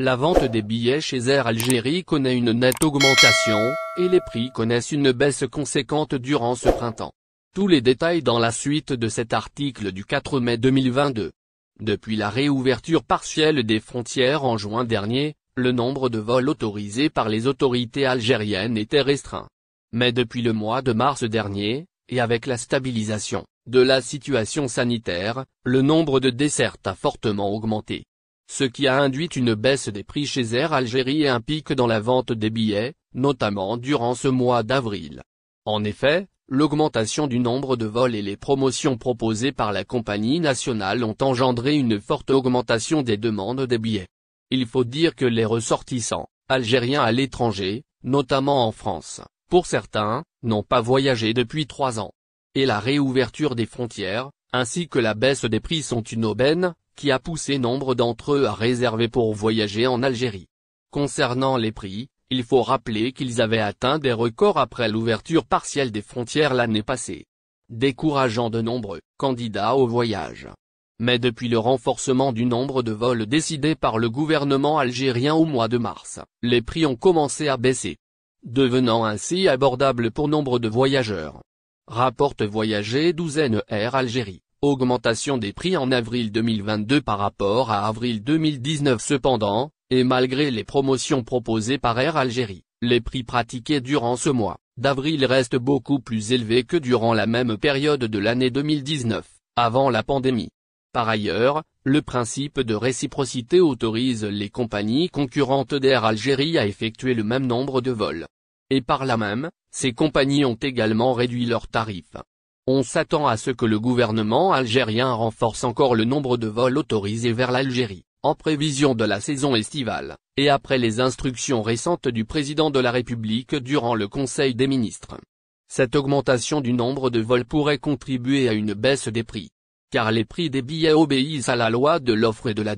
La vente des billets chez Air Algérie connaît une nette augmentation, et les prix connaissent une baisse conséquente durant ce printemps. Tous les détails dans la suite de cet article du 4 mai 2022. Depuis la réouverture partielle des frontières en juin dernier, le nombre de vols autorisés par les autorités algériennes était restreint. Mais depuis le mois de mars dernier, et avec la stabilisation de la situation sanitaire, le nombre de dessertes a fortement augmenté ce qui a induit une baisse des prix chez Air Algérie et un pic dans la vente des billets, notamment durant ce mois d'avril. En effet, l'augmentation du nombre de vols et les promotions proposées par la compagnie nationale ont engendré une forte augmentation des demandes des billets. Il faut dire que les ressortissants, algériens à l'étranger, notamment en France, pour certains, n'ont pas voyagé depuis trois ans. Et la réouverture des frontières, ainsi que la baisse des prix sont une aubaine, qui a poussé nombre d'entre eux à réserver pour voyager en Algérie. Concernant les prix, il faut rappeler qu'ils avaient atteint des records après l'ouverture partielle des frontières l'année passée. Décourageant de nombreux candidats au voyage. Mais depuis le renforcement du nombre de vols décidé par le gouvernement algérien au mois de mars, les prix ont commencé à baisser. Devenant ainsi abordables pour nombre de voyageurs. Rapporte Voyager douzaine Air Algérie. Augmentation des prix en avril 2022 par rapport à avril 2019 cependant, et malgré les promotions proposées par Air Algérie, les prix pratiqués durant ce mois d'avril restent beaucoup plus élevés que durant la même période de l'année 2019, avant la pandémie. Par ailleurs, le principe de réciprocité autorise les compagnies concurrentes d'Air Algérie à effectuer le même nombre de vols. Et par là même, ces compagnies ont également réduit leurs tarifs. On s'attend à ce que le gouvernement algérien renforce encore le nombre de vols autorisés vers l'Algérie, en prévision de la saison estivale, et après les instructions récentes du président de la République durant le Conseil des ministres. Cette augmentation du nombre de vols pourrait contribuer à une baisse des prix. Car les prix des billets obéissent à la loi de l'offre et de la